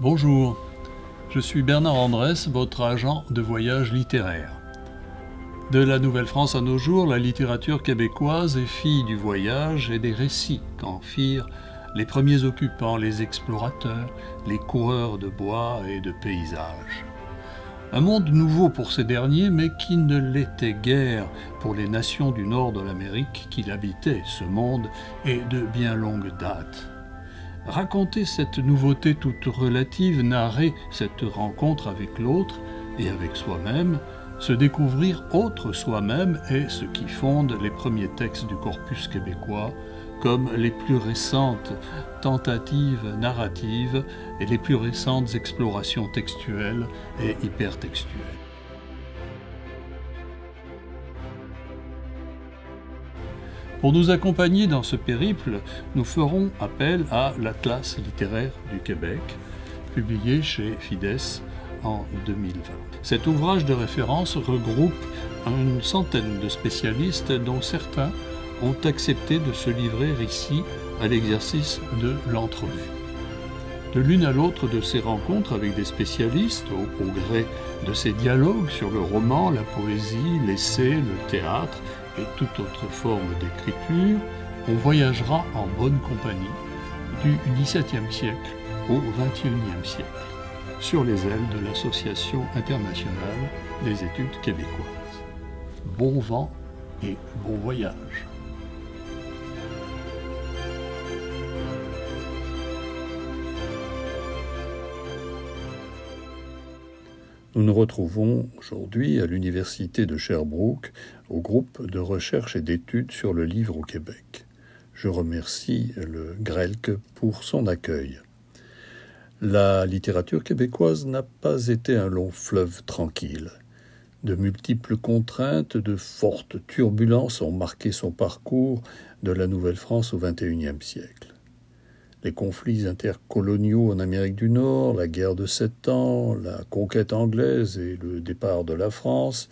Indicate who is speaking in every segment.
Speaker 1: Bonjour, je suis Bernard Andrès, votre agent de voyage littéraire. De la Nouvelle-France à nos jours, la littérature québécoise est fille du voyage et des récits qu'en firent les premiers occupants, les explorateurs, les coureurs de bois et de paysages. Un monde nouveau pour ces derniers, mais qui ne l'était guère pour les nations du nord de l'Amérique qui l'habitaient, ce monde, est de bien longue date raconter cette nouveauté toute relative, narrer cette rencontre avec l'autre et avec soi-même, se découvrir autre soi-même est ce qui fonde les premiers textes du corpus québécois, comme les plus récentes tentatives narratives et les plus récentes explorations textuelles et hypertextuelles. Pour nous accompagner dans ce périple, nous ferons appel à l'Atlas littéraire du Québec, publié chez Fides en 2020. Cet ouvrage de référence regroupe une centaine de spécialistes dont certains ont accepté de se livrer ici à l'exercice de l'entrevue. De l'une à l'autre de ces rencontres avec des spécialistes, au, progrès de ces dialogues sur le roman, la poésie, l'essai, le théâtre et toute autre forme d'écriture, on voyagera en bonne compagnie du XVIIe siècle au XXIe siècle sur les ailes de l'Association internationale des études québécoises. Bon vent et bon voyage. Nous nous retrouvons aujourd'hui à l'Université de Sherbrooke au groupe de recherche et d'études sur le livre au Québec. Je remercie le GRELC pour son accueil. La littérature québécoise n'a pas été un long fleuve tranquille. De multiples contraintes, de fortes turbulences ont marqué son parcours de la Nouvelle-France au XXIe siècle les conflits intercoloniaux en Amérique du Nord, la guerre de Sept Ans, la conquête anglaise et le départ de la France,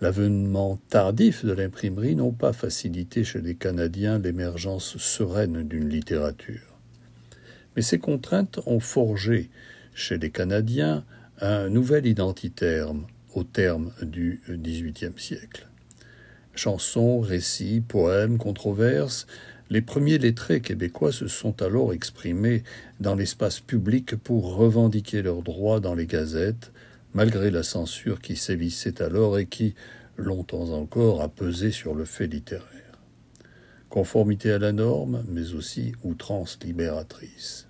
Speaker 1: l'avènement tardif de l'imprimerie n'ont pas facilité chez les Canadiens l'émergence sereine d'une littérature. Mais ces contraintes ont forgé chez les Canadiens un nouvel identitaire au terme du XVIIIe siècle. Chansons, récits, poèmes, controverses, les premiers lettrés québécois se sont alors exprimés dans l'espace public pour revendiquer leurs droits dans les gazettes, malgré la censure qui sévissait alors et qui, longtemps encore, a pesé sur le fait littéraire. Conformité à la norme, mais aussi outrance libératrice.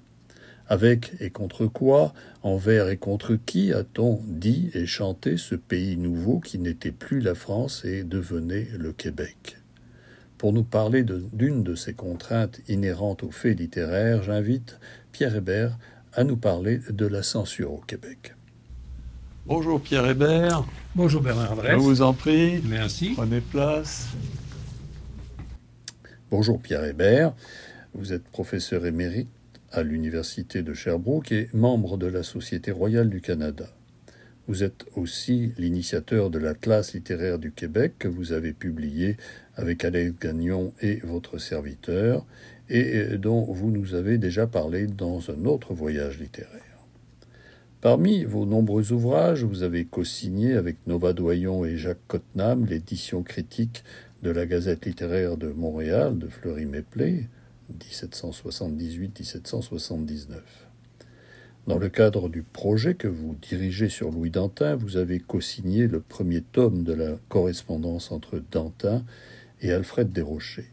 Speaker 1: Avec et contre quoi, envers et contre qui a-t-on dit et chanté ce pays nouveau qui n'était plus la France et devenait le Québec pour nous parler d'une de, ces contraintes inhérentes aux faits littéraires, j'invite Pierre Hébert à nous parler de la censure au Québec. Bonjour Pierre Hébert. Bonjour Bernard Je vous en prie. Merci. Prenez place. Bonjour Pierre Hébert. Vous êtes professeur émérite à l'Université de Sherbrooke et membre de la Société royale du Canada. Vous êtes aussi l'initiateur de l'Atlas littéraire du Québec que vous avez publié avec Alain Gagnon et votre serviteur, et euh, dont vous nous avez déjà parlé dans un autre voyage littéraire. Parmi vos nombreux ouvrages, vous avez co-signé avec Nova Doyon et Jacques Cottenham l'édition critique de la Gazette littéraire de Montréal de fleury méplet 1778-1779. Dans le cadre du projet que vous dirigez sur Louis Dantin, vous avez co-signé le premier tome de la correspondance entre Dantin et Alfred Desrochers.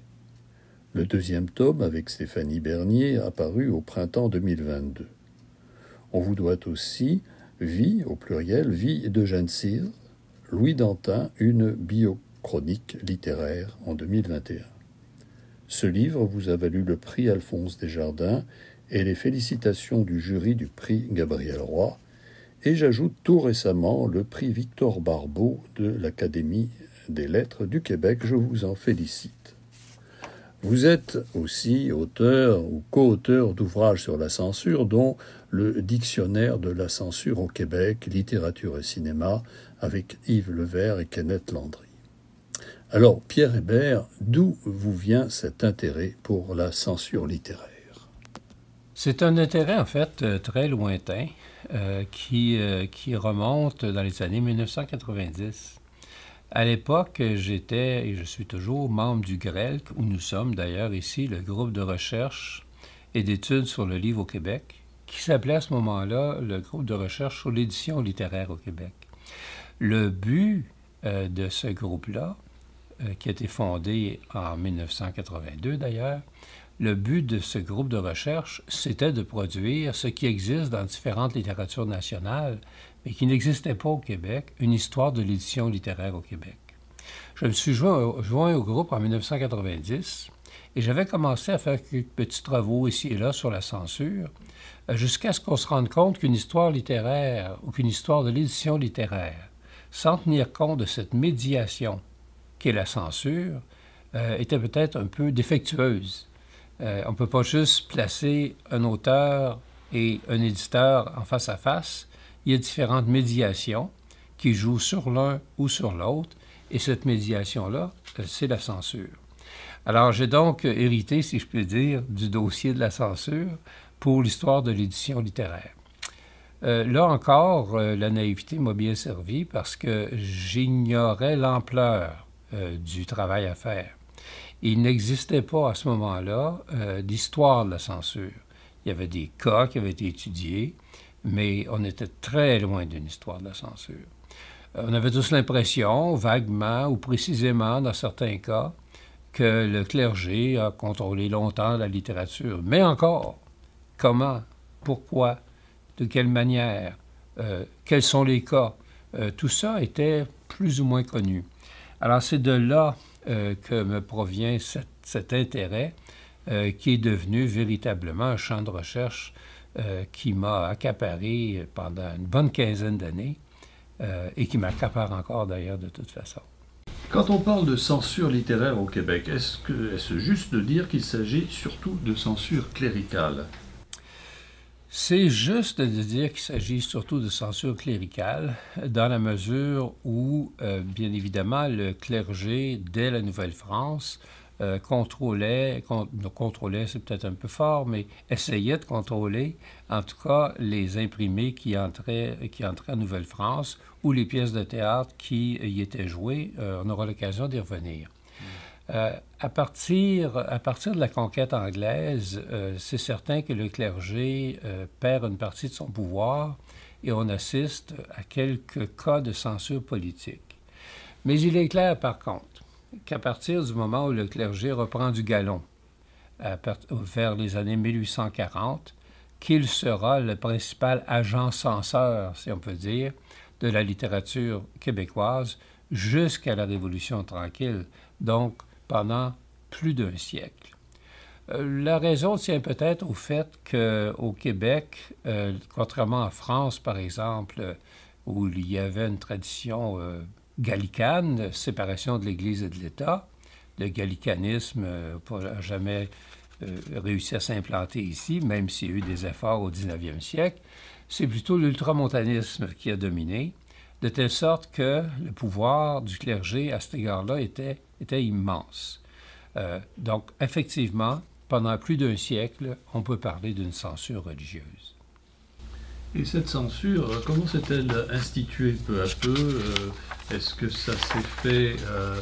Speaker 1: Le deuxième tome, avec Stéphanie Bernier, apparu au printemps 2022. On vous doit aussi Vie, au pluriel, Vie de Jeanne Cyr, Louis Dantin, une biochronique littéraire en 2021. Ce livre vous a valu le prix Alphonse Desjardins et les félicitations du jury du prix Gabriel Roy, et j'ajoute tout récemment le prix Victor Barbeau de l'Académie des lettres du Québec, je vous en félicite. Vous êtes aussi auteur ou coauteur auteur d'ouvrages sur la censure, dont le Dictionnaire de la censure au Québec, littérature et cinéma, avec Yves Levert et Kenneth Landry. Alors, Pierre Hébert, d'où vous vient cet intérêt pour la censure littéraire
Speaker 2: C'est un intérêt, en fait, euh, très lointain, euh, qui, euh, qui remonte dans les années 1990. À l'époque, j'étais et je suis toujours membre du GRELC, où nous sommes d'ailleurs ici le groupe de recherche et d'études sur le livre au Québec, qui s'appelait à ce moment-là le groupe de recherche sur l'édition littéraire au Québec. Le but euh, de ce groupe-là, euh, qui a été fondé en 1982 d'ailleurs, le but de ce groupe de recherche, c'était de produire ce qui existe dans différentes littératures nationales, et qui n'existait pas au Québec, une histoire de l'édition littéraire au Québec. Je me suis joint, au groupe en 1990 et j'avais commencé à faire quelques petits travaux ici et là sur la censure, euh, jusqu'à ce qu'on se rende compte qu'une histoire littéraire ou qu'une histoire de l'édition littéraire, sans tenir compte de cette médiation qu'est la censure, euh, était peut-être un peu défectueuse. Euh, on ne peut pas juste placer un auteur et un éditeur en face à face il y a différentes médiations qui jouent sur l'un ou sur l'autre, et cette médiation-là, euh, c'est la censure. Alors, j'ai donc hérité, si je puis dire, du dossier de la censure pour l'histoire de l'édition littéraire. Euh, là encore, euh, la naïveté m'a bien servi parce que j'ignorais l'ampleur du travail à faire. Il n'existait pas à ce moment-là d'histoire de la censure. Il y avait des cas qui avaient été étudiés, mais on était très loin d'une histoire de la censure. Euh, on avait tous l'impression, vaguement ou précisément dans certains cas, que le clergé a contrôlé longtemps la littérature. Mais encore, comment, pourquoi, de quelle manière, euh, quels sont les cas, euh, tout ça était plus ou moins connu. Alors c'est de là que me provient cet intérêt qui est devenu véritablement un champ de recherche euh, qui m'a accaparé pendant une bonne quinzaine d'années euh, et qui m'accapare encore d'ailleurs de toute façon.
Speaker 1: Quand on parle de censure littéraire au Québec, est-ce juste de dire qu'il s'agit surtout de censure
Speaker 2: cléricale c'est juste de dire qu'il s'agit surtout de censure cléricale, dans la mesure où, euh, bien évidemment, le clergé, dès la Nouvelle-France, euh, contrôlait, c'est peut-être un peu fort, mais essayait de contrôler, en tout cas, les imprimés qui entraient, qui en Nouvelle-France ou les pièces de théâtre qui y étaient jouées. Euh, on aura l'occasion d'y revenir. Euh, à, partir, à partir de la conquête anglaise, c'est certain que le clergé perd une partie de son pouvoir et on assiste à quelques cas de censure politique. Mais il est clair, par contre, qu'à partir du moment où le clergé reprend du galon, vers les années 1840, qu'il sera le principal agent censeur, si on peut dire, de la littérature québécoise jusqu'à la Révolution tranquille, donc pendant plus d'un siècle. Euh, la raison tient peut-être au fait qu'au Québec, euh, contrairement à France par exemple, où il y avait une tradition euh, gallicane, séparation de l'Église et de l'État. Le gallicanisme n'a euh, jamais euh, réussi à s'implanter ici, même s'il y a eu des efforts au 19e siècle. C'est plutôt l'ultramontanisme qui a dominé, de telle sorte que le pouvoir du clergé à cet égard-là était, immense. Euh, donc, effectivement, pendant plus d'un siècle, on peut parler d'une censure religieuse.
Speaker 1: Et cette censure, euh, comment s'est-elle instituée peu à peu euh, Est-ce que ça s'est fait euh,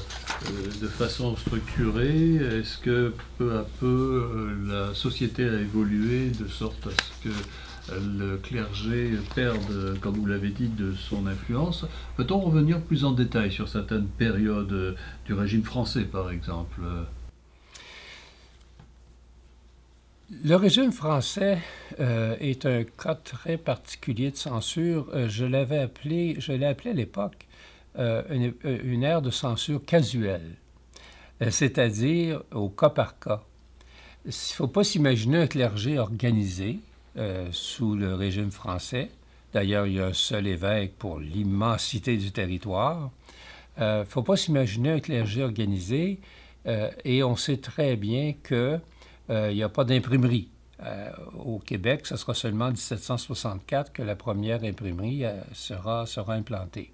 Speaker 1: de façon structurée Est-ce que peu à peu la société a évolué de sorte à ce que le clergé perde, comme vous l'avez dit, de son influence. Peut-on revenir plus en détail sur certaines périodes du régime français, par exemple
Speaker 2: Le régime français euh, est un cas très particulier de censure. Euh, je l'avais appelé, je l'ai appelé à l'époque euh, une, une, ère de censure casuelle, c'est-à-dire au cas par cas. Il ne faut pas s'imaginer un clergé organisé sous le régime français. D'ailleurs, il y a un seul évêque pour l'immensité du territoire. Il ne faut pas s'imaginer un clergé organisé et on sait très bien que euh, il n'y a pas d'imprimerie. Euh, au Québec, ce sera seulement en 1764 que la première imprimerie euh, sera, implantée.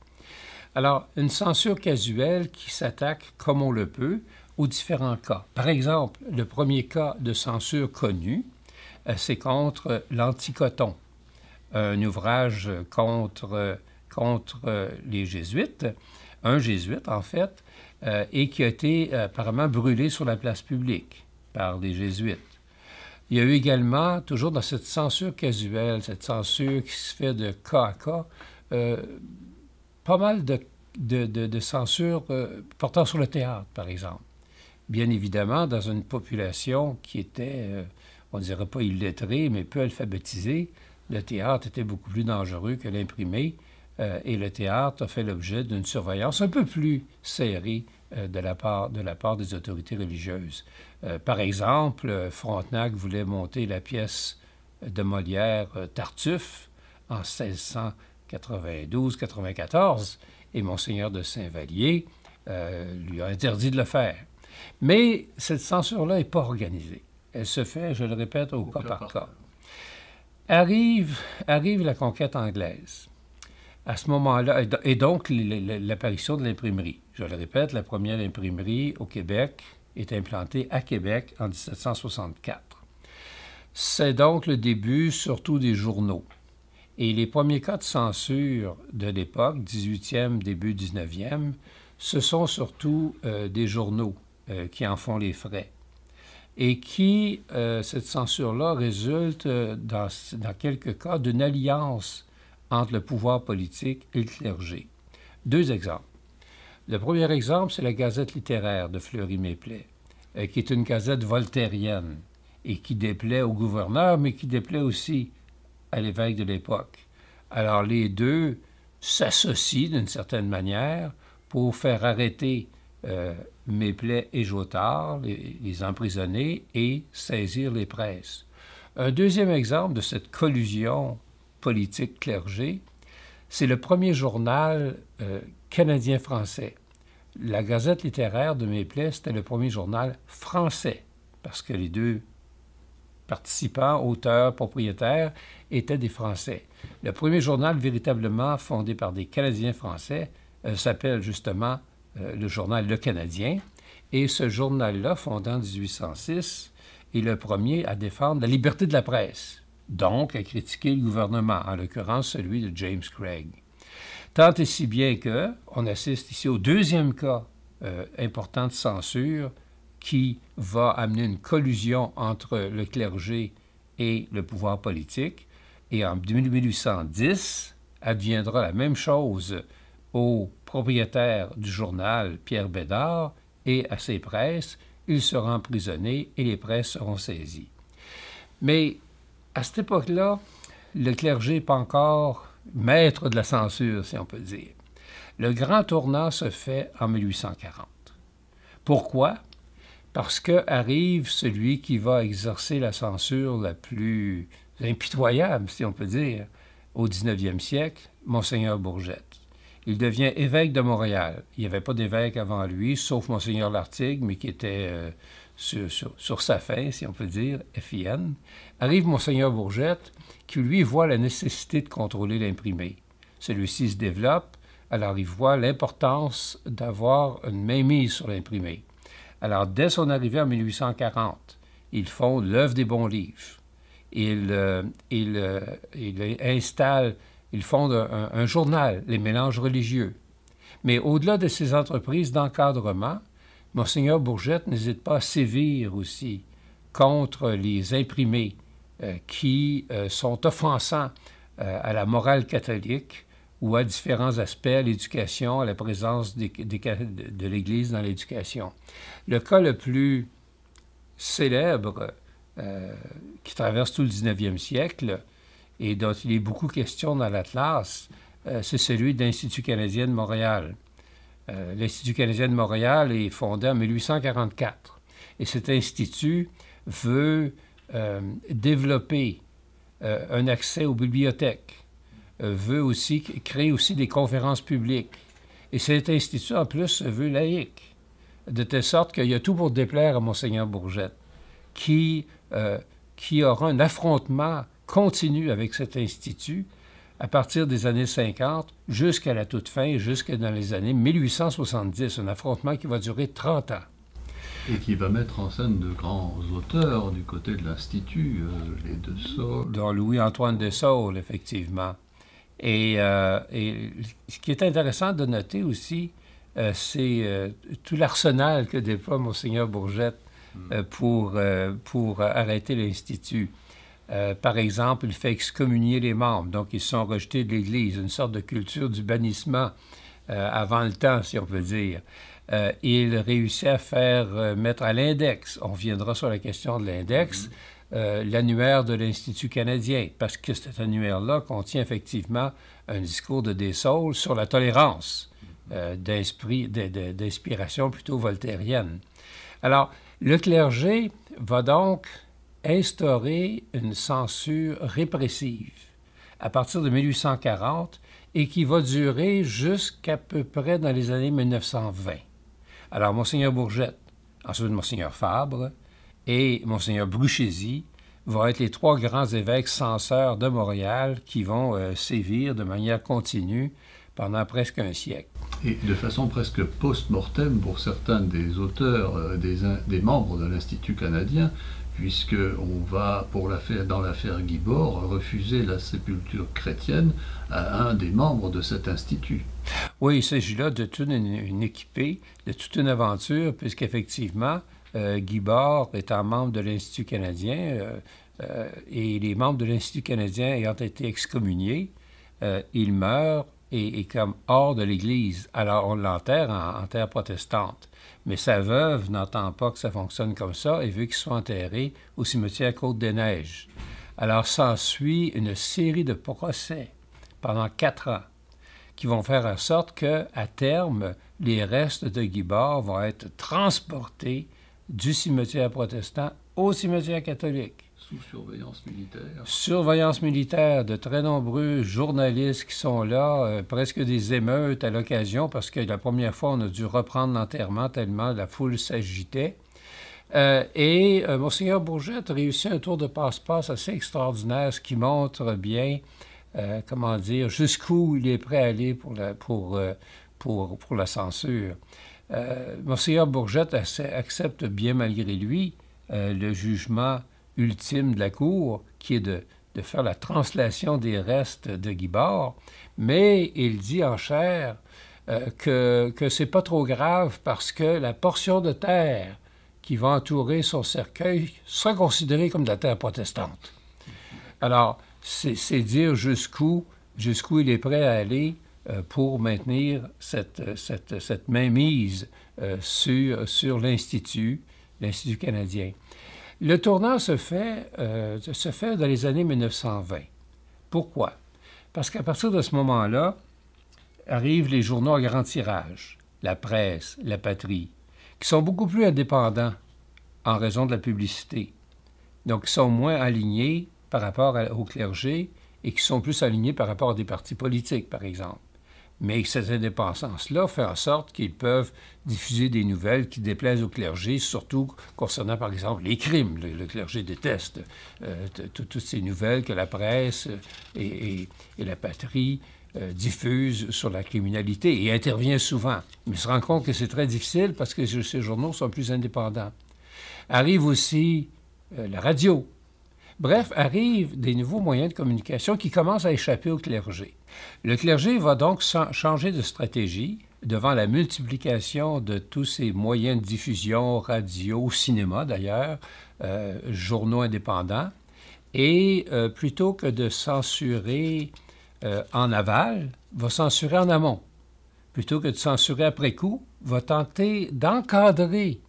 Speaker 2: Alors, une censure casuelle qui s'attaque, comme on le peut, aux différents cas. Par exemple, le premier cas de censure connu, c'est contre l'Anticoton, un ouvrage contre, contre les Jésuites, un Jésuite en fait, et qui a été apparemment brûlé sur la place publique par les jésuites. Il y a eu également, toujours dans cette censure casuelle, cette censure qui se fait de cas à cas, euh, pas mal de, de, censure euh, portant sur le théâtre, par exemple. Bien évidemment, dans une population qui était, euh, on ne dirait pas illettrée, mais peu alphabétisée, le théâtre était beaucoup plus dangereux que l'imprimé, et le théâtre a fait l'objet d'une surveillance un peu plus serrée euh, de la, part, de la part des autorités religieuses. Euh, par exemple, euh, Frontenac voulait monter la pièce de Molière Tartuffe en 1692-94 et Monseigneur de Saint-Vallier lui a interdit de le faire. Mais cette censure-là n'est pas organisée. Elle se fait, je le répète, au, cas, cas, par cas. Arrive, arrive la conquête anglaise. À ce moment-là, et donc l'apparition de l'imprimerie. Je le répète, la première imprimerie au Québec est implantée à Québec en 1764. C'est donc le début surtout des journaux. Et les premiers cas de censure de l'époque, 18e, début 19e, ce sont surtout euh, des journaux euh, qui en font les frais. Et qui, euh, cette censure-là, résulte dans, dans quelques cas d'une alliance entre le pouvoir politique et le clergé. Deux exemples. Le premier exemple, c'est la Gazette littéraire de fleury méplet euh, qui est une gazette voltairienne et qui déplaît au gouverneur, mais qui déplaît aussi à l'évêque de l'époque. Alors les deux s'associent d'une certaine manière pour faire arrêter euh, Méplet et Jotard, les, emprisonner et saisir les presses. Un deuxième exemple de cette collusion politique clergé, c'est le premier journal euh, canadien-français. La Gazette littéraire de Méplay, c'était le premier journal français, parce que les deux participants, auteurs, propriétaires, étaient des Français. Le premier journal véritablement fondé par des Canadiens français euh, s'appelle justement euh, le journal Le Canadien. Et ce journal-là, fondé en 1806, est le premier à défendre la liberté de la presse, donc à critiquer le gouvernement, en l'occurrence celui de James Craig. Tant et si bien que on assiste ici au deuxième cas euh, important de censure qui va amener une collusion entre le clergé et le pouvoir politique. Et en 1810, adviendra la même chose au propriétaire du journal Pierre Bédard et à ses presses. Il sera emprisonné et les presses seront saisies. Mais à cette époque-là, le clergé n'est pas encore maître de la censure, si on peut dire. Le grand tournant se fait en 1840. Pourquoi? Parce que arrive celui qui va exercer la censure la plus impitoyable, si on peut dire, au 19e siècle, Monseigneur Bourgette. Il devient évêque de Montréal. Il n'y avait pas d'évêque avant lui, sauf Monseigneur Lartigue, mais qui était euh, sur, sa fin, si on peut dire, FIN, arrive Monseigneur Bourgette, qui lui voit la nécessité de contrôler l'imprimé. Celui-ci se développe, alors il voit l'importance d'avoir une mainmise sur l'imprimé. Alors, dès son arrivée en 1840, il fonde l'œuvre des bons livres. Il, euh, euh, il, installe, il fonde un journal, les mélanges religieux. Mais au-delà de ces entreprises d'encadrement, Monseigneur Bourget n'hésite pas à sévir aussi contre les imprimés euh, qui euh, sont offensants euh, à la morale catholique ou à différents aspects, à l'éducation, à la présence de l'Église dans l'éducation. Le cas le plus célèbre qui traverse tout le 19e siècle et dont il est beaucoup question dans l'Atlas, c'est celui de l'Institut canadien de Montréal. Euh, L'Institut canadien de Montréal est fondé en 1844. Et cet institut veut euh, développer euh, un accès aux bibliothèques, veut aussi créer aussi des conférences publiques. Et cet institut, en plus, veut laïque, de telle sorte qu'il y a tout pour déplaire à Monseigneur Bourget, qui, qui aura un affrontement continu avec cet institut à partir des années 50 jusqu'à la toute fin, jusqu'à dans les années 1870, un affrontement qui va durer 30 ans. Et qui va mettre en scène de grands auteurs du côté de l'Institut, euh, les De Saules. Louis-Antoine de Saules, effectivement. Euh, et, ce qui est intéressant de noter aussi, euh, c'est tout l'arsenal que déploie Monseigneur Bourgette pour, pour arrêter l'Institut. Euh, par exemple, il fait excommunier les membres, donc ils sont rejetés de l'Église, une sorte de culture du bannissement euh, avant le temps, si on peut dire. Euh, il réussit à faire mettre à l'index, on viendra sur la question de l'index, mm-hmm. l'annuaire de l'Institut canadien, parce que cet annuaire-là contient effectivement un discours de Dessaules sur la tolérance, d'inspiration plutôt voltairienne. Alors, le clergé va donc instaurer une censure répressive à partir de 1840 et qui va durer jusqu'à peu près dans les années 1920. Alors, Monseigneur Bourgette, ensuite Monseigneur Fabre et Monseigneur Bruchesi vont être les trois grands évêques censeurs de Montréal qui vont euh, sévir de manière continue pendant presque un siècle.
Speaker 1: Et de façon presque post-mortem pour certains des auteurs, euh, des membres de l'Institut canadien, puisque on va, pour l'affaire, dans l'affaire Guibord, refuser la sépulture chrétienne à un des membres de cet
Speaker 2: institut. Oui, il s'agit là de toute une, équipée, de toute une aventure, puisqu'effectivement, euh, Guibord étant membre de l'Institut canadien, euh, euh, et les membres de l'Institut canadien ayant été excommuniés, euh, il meurt et comme hors de l'Église. Alors on l'enterre en, terre protestante. Mais sa veuve n'entend pas que ça fonctionne comme ça et veut qu'il soit enterré au cimetière Côte-des-Neiges. Alors s'ensuit une série de procès pendant quatre ans qui vont faire en sorte que, à terme, les restes de Guibard vont être transportés du cimetière protestant au cimetière catholique surveillance militaire. Surveillance militaire, de très nombreux journalistes qui sont là, euh, presque des émeutes à l'occasion, parce que la première fois, on a dû reprendre l'enterrement tellement la foule s'agitait. Euh, et euh, monsieur Bourget réussit un tour de passe-passe assez extraordinaire, ce qui montre bien, comment dire, jusqu'où il est prêt à aller pour la, pour, pour, la censure. monsieur Bourget accepte bien malgré lui le jugement ultime de la cour, qui est de, faire la translation des restes de Guibard, mais il dit en chair euh, que, que c'est pas trop grave parce que la portion de terre qui va entourer son cercueil sera considérée comme de la terre protestante. Alors, c'est dire jusqu'où jusqu'où il est prêt à aller euh, pour maintenir cette, cette, cette mainmise euh, sur, sur l'Institut, l'Institut canadien. Le tournant se fait, euh, se fait dans les années 1920. Pourquoi? Parce qu'à partir de ce moment-là, arrivent les journaux à grand tirage, la presse, la patrie, qui sont beaucoup plus indépendants en raison de la publicité, donc qui sont moins alignés par rapport au clergé et qui sont plus alignés par rapport à des partis politiques, par exemple mais cette indépendance-là fait en sorte qu'ils peuvent diffuser des nouvelles qui déplaisent au clergé, surtout concernant, par exemple, les crimes. Le, clergé déteste euh, toutes ces nouvelles que la presse euh, et, la patrie euh, diffusent sur la criminalité et intervient souvent. Mais se rend compte que c'est très difficile parce que ces journaux sont plus indépendants. Arrive aussi la radio. Bref, arrivent des nouveaux moyens de communication qui commencent à échapper au clergé. Le clergé va donc changer de stratégie devant la multiplication de tous ces moyens de diffusion, radio, cinéma d'ailleurs, euh, journaux indépendants, et euh, plutôt que de censurer euh, en aval, va censurer en amont. Plutôt que de censurer après coup, va tenter d'encadrer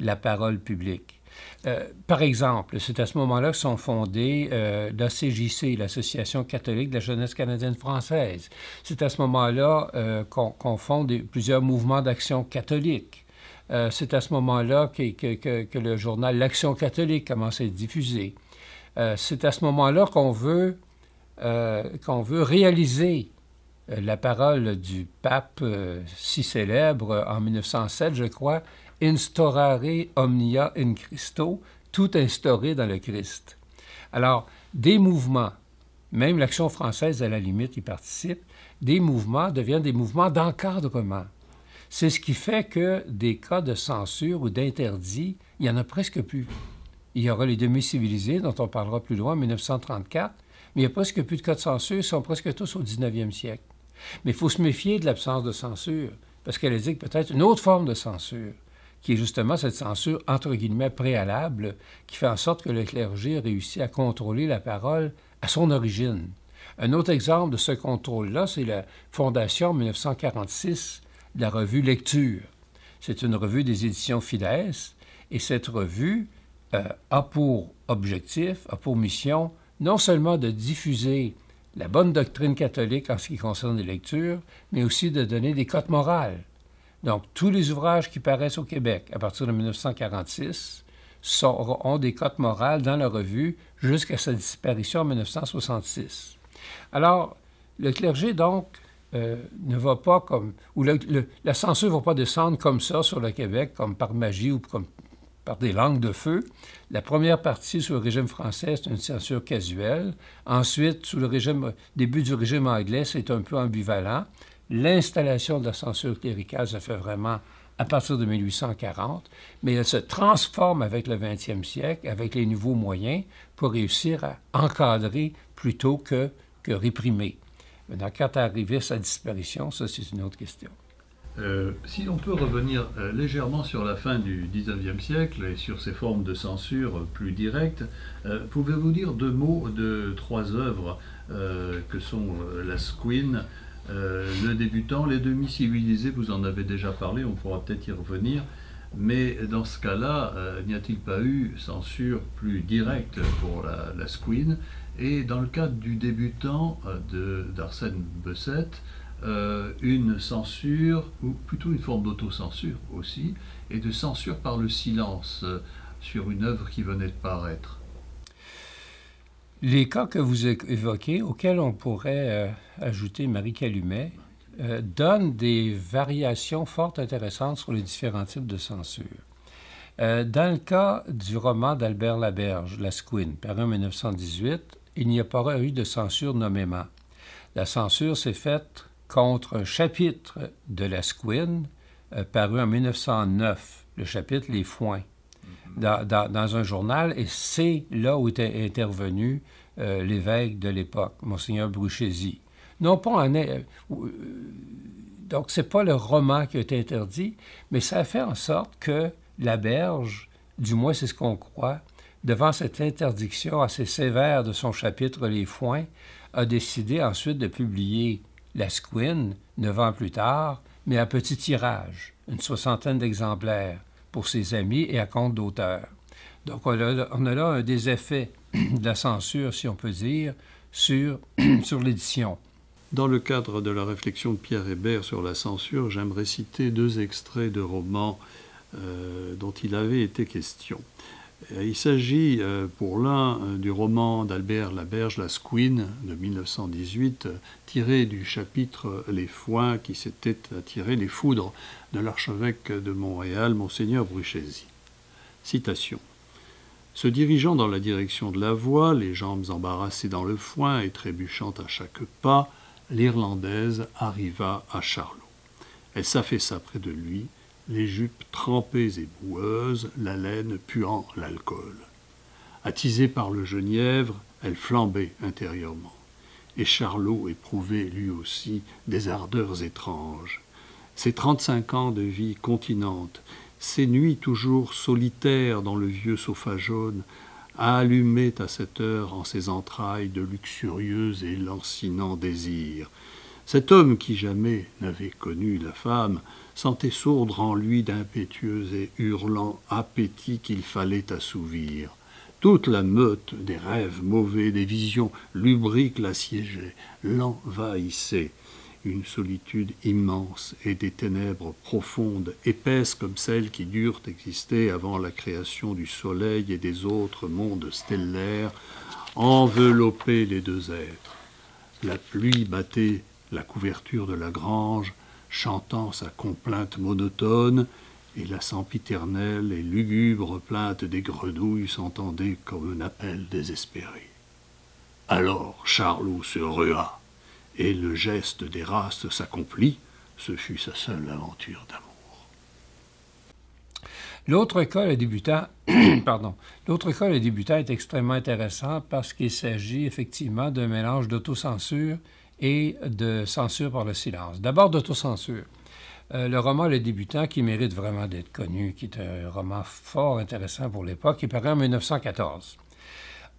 Speaker 2: la parole publique euh, par exemple, c'est à ce moment-là que sont fondées euh, la l'Association catholique de la jeunesse canadienne française. C'est à ce moment-là euh, qu'on fonde plusieurs mouvements d'action catholique. Euh, c'est à ce moment-là que, le journal L'Action catholique commence à être diffusé. c'est à ce moment-là qu'on veut, qu'on veut réaliser la parole du pape si célèbre en 1907, je crois, instaurare omnia in Christo, tout instauré dans le Christ. Alors, des mouvements, même l'Action française à la limite y participe, des mouvements deviennent des mouvements d'encadrement. C'est ce qui fait que des cas de censure ou d'interdit, il n'y en a presque plus. Il y aura les demi-civilisés, dont on parlera plus loin en 1934, mais il n'y a presque plus de cas de censure, ils sont presque tous au 19e siècle. Mais il faut se méfier de l'absence de censure, parce qu'elle indique peut-être une autre forme de censure qui est justement cette censure entre guillemets préalable qui fait en sorte que le clergé réussit à contrôler la parole à son origine. Un autre exemple de ce contrôle-là, c'est la fondation en 1946 de la revue Lecture. C'est une revue des éditions Fides, et cette revue euh, a pour objectif, a pour mission non seulement de diffuser la bonne doctrine catholique en ce qui concerne les lectures, mais aussi de donner des cotes morales donc, tous les ouvrages qui paraissent au Québec à partir de 1946 ont des cotes morales dans la revue jusqu'à sa disparition en 1966. Alors, le clergé, donc, euh, ne va pas comme... ou la censure ne va pas descendre comme ça sur le Québec, comme par magie ou comme par des langues de feu. La première partie sous le régime français, c'est une censure casuelle. Ensuite, sous le régime, début du régime anglais, c'est un peu ambivalent l'installation de la censure cléricale se fait vraiment à partir de 1840, mais elle se transforme avec le 20e siècle, avec les nouveaux moyens, pour réussir à encadrer plutôt que, que réprimer. Maintenant, quand arriver sa disparition, ça c'est une autre question.
Speaker 1: Euh, si l'on peut revenir euh, légèrement sur la fin du 19e siècle et sur ces formes de censure plus directes, euh, pouvez-vous dire deux mots de trois œuvres que sont La Squeen » Euh, le débutant, les demi-civilisés, vous en avez déjà parlé, on pourra peut-être y revenir, mais dans ce cas-là, euh, n'y a-t-il pas eu censure plus directe pour la, Squeen Et dans le cadre du débutant euh, d'Arsène Bessette, une censure, ou plutôt une forme d'autocensure aussi, et de censure par le silence sur une œuvre qui venait de paraître.
Speaker 2: Les cas que vous évoquez, auxquels on pourrait euh, ajouter Marie Calumet, euh, donnent des variations fort intéressantes sur les différents types de censure. Euh, dans le cas du roman d'Albert Laberge, La Squine, paru en 1918, il n'y a pas eu de censure nommément. La censure s'est faite contre un chapitre de La Squine, paru en 1909, le chapitre Les Foins dans, un journal, et c'est là où était intervenu euh, l'évêque de l'époque, Monseigneur Bruchesi. Non pas en. Euh, euh, donc, c'est pas le roman qui a été interdit, mais ça a fait en sorte que la berge, du moins c'est ce qu'on croit, devant cette interdiction assez sévère de son chapitre Les Foins, a décidé ensuite de publier La Squine, neuf ans plus tard, mais à petit tirage, une soixantaine d'exemplaires, pour ses amis et à compte d'auteur. Donc on a, là un des effets de la censure, si on peut dire, sur, sur l'édition. Dans le cadre de la réflexion
Speaker 1: de Pierre Hébert sur la censure, j'aimerais citer deux extraits de romans euh, dont il avait été question. Euh, il s'agit euh, pour l'un euh, du roman d'Albert Laberge, La Squine, de 1918, tiré du chapitre Les foins qui s'étaient attirés les foudres de l'archevêque de Montréal, Monseigneur Bruchesi. Citation. Se dirigeant dans la direction de la voie, les jambes embarrassées dans le foin et trébuchant à chaque pas, l'Irlandaise arriva à Charlot. Elle s'affaissa près de lui, les jupes trempées et boueuses, la laine puant l'alcool. Attisée par le genièvre, elle flambait intérieurement. Et Charlot éprouvait lui aussi des ardeurs étranges. Ses trente-cinq ans de vie continente, ses nuits toujours solitaires dans le vieux sofa jaune, allumaient à cette heure en ses entrailles de luxurieux et lancinants désirs. Cet homme qui jamais n'avait connu la femme sentait sourdre en lui d'impétueux et hurlants appétit qu'il fallait assouvir. Toute la meute des rêves mauvais, des visions lubriques l'assiégeait, l'envahissait. Une solitude immense et des ténèbres profondes, épaisses comme celles qui durent exister avant la création du Soleil et des autres mondes stellaires, enveloppaient les deux êtres. La pluie battait la couverture de la grange, chantant sa complainte monotone, et la sempiternelle et lugubre plainte des grenouilles s'entendait comme un appel désespéré. Alors Charlot se rua, et le geste des races s'accomplit, ce fut sa seule aventure d'amour.
Speaker 2: L'autre école le débutant, pardon, l'autre école est extrêmement intéressant parce qu'il s'agit effectivement d'un mélange d'autocensure et de censure par le silence. D'abord d'autocensure. Euh, le roman Le débutant, qui mérite vraiment d'être connu, qui est un roman fort intéressant pour l'époque, qui paraît en 1914.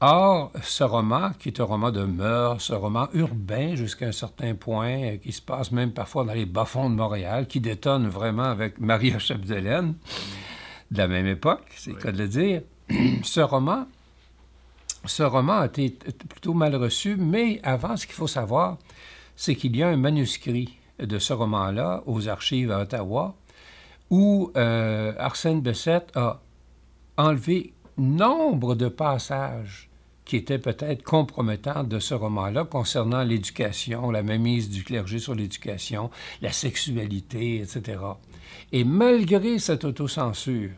Speaker 2: Or, ce roman, qui est un roman de mœurs, ce roman urbain jusqu'à un certain point, euh, qui se passe même parfois dans les bas-fonds de Montréal, qui détonne vraiment avec Maria Chapdelaine, de la même époque, c'est le cas de le dire, ce roman ce roman a été plutôt mal reçu, mais avant, ce qu'il faut savoir, c'est qu'il y a un manuscrit de ce roman-là aux archives à Ottawa où euh, Arsène Bessette a enlevé nombre de passages qui étaient peut-être compromettants de ce roman-là concernant l'éducation, la mainmise du clergé sur l'éducation, la sexualité, etc. Et malgré cette autocensure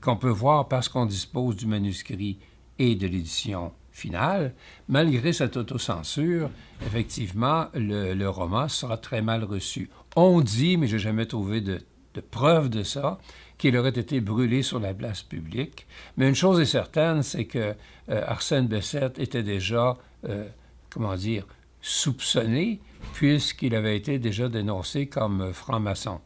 Speaker 2: qu'on peut voir parce qu'on dispose du manuscrit, et de l'édition finale, malgré cette autocensure, effectivement, le, roman sera très mal reçu. On dit, mais je n'ai jamais trouvé de, preuve de ça, qu'il aurait été brûlé sur la place publique. Mais une chose est certaine, c'est que euh, Arsène Bessette était déjà, euh, comment dire, soupçonné, puisqu'il avait été déjà dénoncé comme euh, franc-maçon.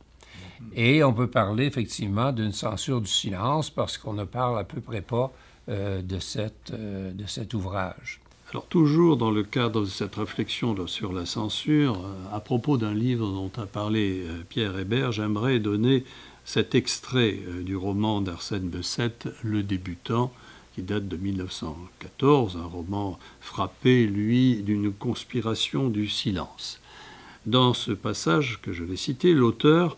Speaker 2: Et on peut parler effectivement d'une censure du silence, parce qu'on ne parle à peu près pas euh, euh, de, cet ouvrage. Alors toujours dans le cadre de cette réflexion sur la censure, euh, à propos d'un livre dont
Speaker 1: a parlé Pierre Hébert, j'aimerais donner cet extrait du roman d'Arsène Bessette, Le débutant, qui date de 1914, un roman frappé, lui, d'une conspiration du silence. Dans ce passage que je vais citer, l'auteur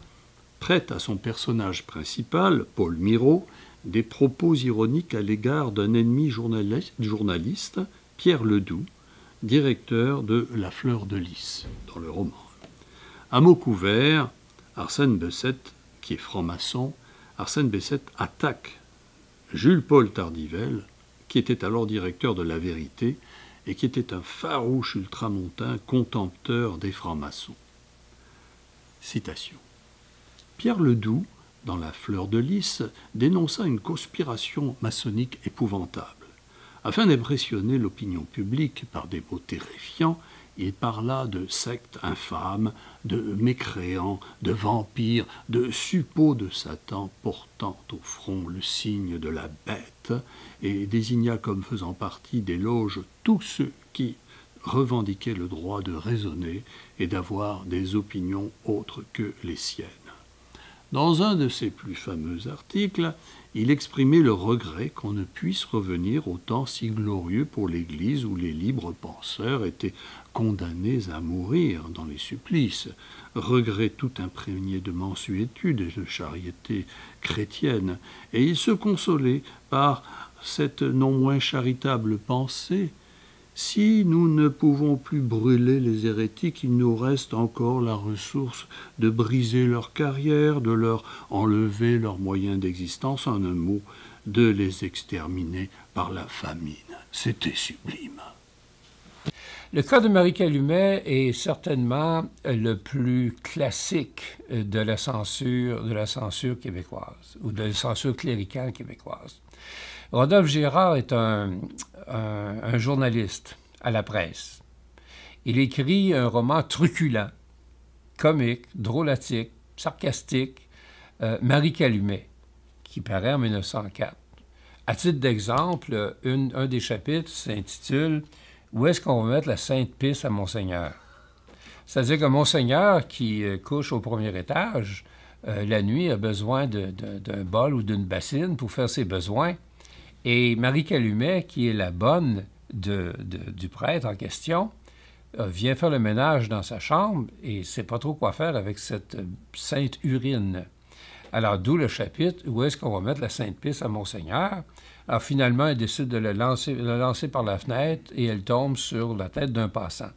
Speaker 1: prête à son personnage principal, Paul Miro, des propos ironiques à l'égard d'un ennemi journaliste, Pierre Ledoux, directeur de La Fleur de Lys, dans le roman. À mot couvert, Arsène Bessette, qui est franc-maçon, Arsène Bessette attaque Jules-Paul Tardivel, qui était alors directeur de La Vérité et qui était un farouche ultramontain contempteur des francs-maçons. Citation. Pierre Ledoux dans La Fleur de Lys, dénonça une conspiration maçonnique épouvantable. Afin d'impressionner l'opinion publique par des mots terrifiants, il parla de sectes infâmes, de mécréants, de vampires, de suppôts de Satan portant au front le signe de la bête, et désigna comme faisant partie des loges tous ceux qui revendiquaient le droit de raisonner et d'avoir des opinions autres que les siennes. Dans un de ses plus fameux articles, il exprimait le regret qu'on ne puisse revenir au temps si glorieux pour l'Église où les libres penseurs étaient condamnés à mourir dans les supplices, regret tout imprégné de mansuétude et de charité chrétienne, et il se consolait par cette non moins charitable pensée si nous ne pouvons plus brûler les hérétiques, il nous reste encore la ressource de briser leur carrière, de leur enlever leurs moyens d'existence, en un mot, de les exterminer par la famine. C'était sublime.
Speaker 2: Le cas de Marie Calumet est certainement le plus classique de la censure, de la censure québécoise ou de la censure cléricale québécoise. Rodolphe Gérard est un, journaliste à la presse. Il écrit un roman truculent, comique, drôlatique, sarcastique, euh, Marie Calumet, qui paraît en 1904. À titre d'exemple, un des chapitres s'intitule Où est-ce qu'on va mettre la Sainte Pisse à Monseigneur C'est-à-dire que Monseigneur, qui euh, couche au premier étage, euh, la nuit, a besoin d'un bol ou d'une bassine pour faire ses besoins. Et Marie Calumet, qui est la bonne du prêtre en question, euh, vient faire le ménage dans sa chambre et ne sait pas trop quoi faire avec cette sainte urine. Alors, d'où le chapitre où est-ce qu'on va mettre la sainte pisse à Monseigneur. Alors, finalement, elle décide de le lancer, par la fenêtre et elle tombe sur la tête d'un passant.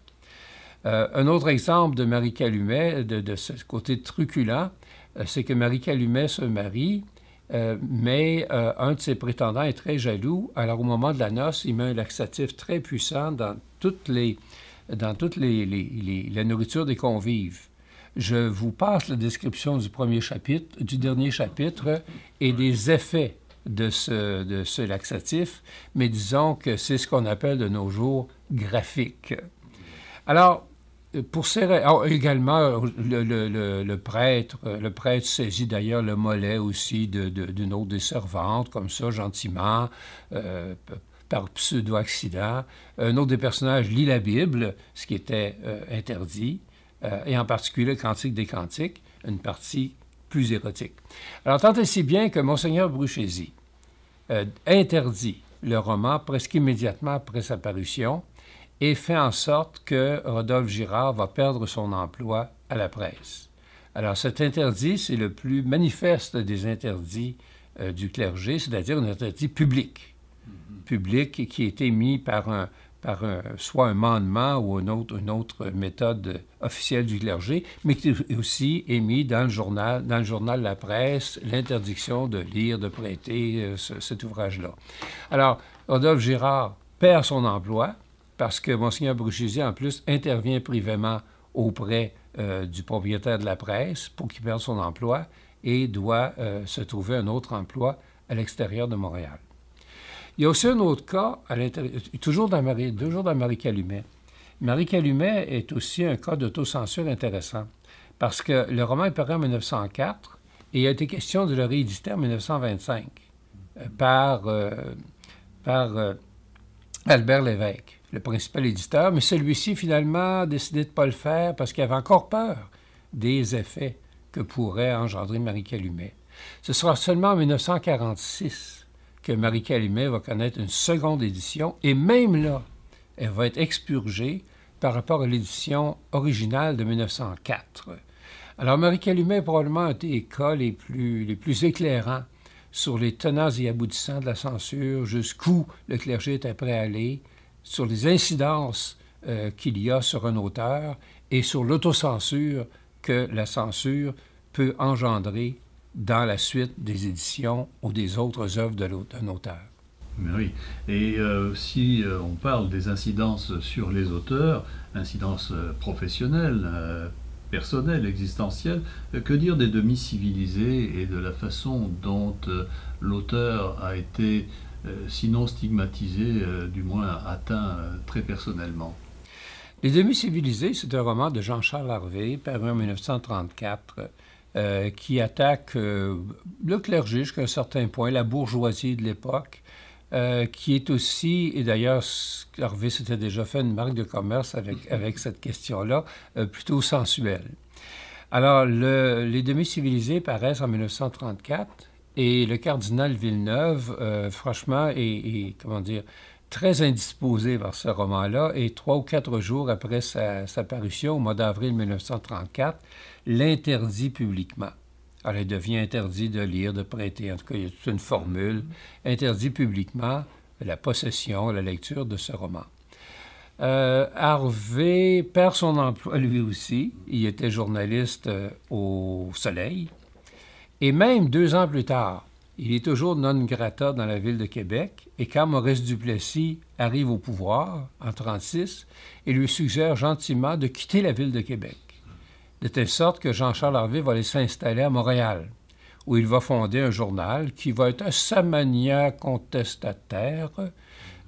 Speaker 2: Euh, un autre exemple de Marie Calumet, de, ce côté truculent, euh, c'est que Marie Calumet se marie euh, mais euh, un de ses prétendants est très jaloux. Alors, au moment de la noce, il met un laxatif très puissant dans toutes les, dans toutes les la nourriture des convives. Je vous passe la description du premier chapitre, du dernier chapitre et des effets de ce, de ce laxatif, mais disons que c'est ce qu'on appelle de nos jours graphique. Alors, euh, pour ces oh, également, euh, le, prêtre, euh, le prêtre saisit d'ailleurs le mollet aussi d'une autre des servantes, comme ça, gentiment, par pseudo-accident. Un autre des personnages lit la Bible, ce qui était interdit, et en particulier le Cantique des Cantiques, une partie plus érotique. Alors, tant et si bien que Monseigneur Bruchési interdit le roman presque immédiatement après sa parution, et fait en sorte que Rodolphe Girard va perdre son emploi à la presse. Alors cet interdit, c'est le plus manifeste des interdits euh, du clergé, c'est-à-dire un interdit public, mm-hmm. public qui est émis par un, par un, soit un mandement ou une autre, une autre méthode officielle du clergé, mais qui est aussi émis dans le journal, dans le journal La Presse, l'interdiction de lire, de prêter euh, cet ouvrage-là. Alors, Rodolphe Girard perd son emploi, parce que Mgr Bruchisier, en plus, intervient privément auprès euh, du propriétaire de la presse pour qu'il perde son emploi et doit euh, se trouver un autre emploi à l'extérieur de Montréal. Il y a aussi un autre cas, à toujours dans Marie, toujours dans Marie Calumet. Marie Calumet est aussi un cas d'autocensure intéressant parce que le roman est paru en 1904 et il a été question de le rééditer en 1925 euh, par, par Albert Lévesque le principal éditeur, mais celui-ci finalement a décidé de ne pas le faire parce qu'il avait encore peur des effets que pourrait engendrer Marie Calumet. Ce sera seulement en 1946 que Marie Calumet va connaître une seconde édition, et même là, elle va être expurgée par rapport à l'édition originale de 1904. Alors Marie Calumet est probablement un des cas les plus, les plus éclairants sur les tenants et aboutissants de la censure, jusqu'où le clergé était prêt à aller, sur les incidences euh, qu'il y a sur un auteur et sur l'autocensure que la censure peut engendrer dans la suite des éditions ou des autres œuvres d'un auteur.
Speaker 1: Oui, et euh, si euh, on parle des incidences sur les auteurs, incidences professionnelles, personnelles, existentielles, Que dire des demi-civilisés et de la façon dont l'auteur a été euh, sinon stigmatisé, euh, du moins atteint euh, très
Speaker 2: personnellement. Les Demi-civilisés, c'est un roman de Jean-Charles Harvé, paru en 1934, qui attaque le clergé jusqu'à un certain point, la bourgeoisie de l'époque, qui est aussi, et d'ailleurs, Harvé s'était déjà fait une marque de commerce avec, cette question-là, plutôt sensuelle. Alors, les Demi-civilisés paraissent en 1934. Et le cardinal Villeneuve, euh, franchement, est, comment dire, très indisposé par ce roman-là. Et trois ou quatre jours après sa, parution, au mois d'avril 1934, l'interdit publiquement. Alors, il devient interdit de lire, de prêter. En tout cas, il y a toute une formule. Interdit publiquement la possession, la lecture de ce roman. Euh, Harvey perd son emploi lui aussi. Il était journaliste euh, au Soleil et même deux ans plus tard, il est toujours non grata dans la ville de Québec, et quand Maurice Duplessis arrive au pouvoir en 1936, il lui suggère gentiment de quitter la ville de Québec, de telle sorte que Jean-Charles Harvey va aller s'installer à Montréal, où il va fonder un journal qui va être un sa contestataire,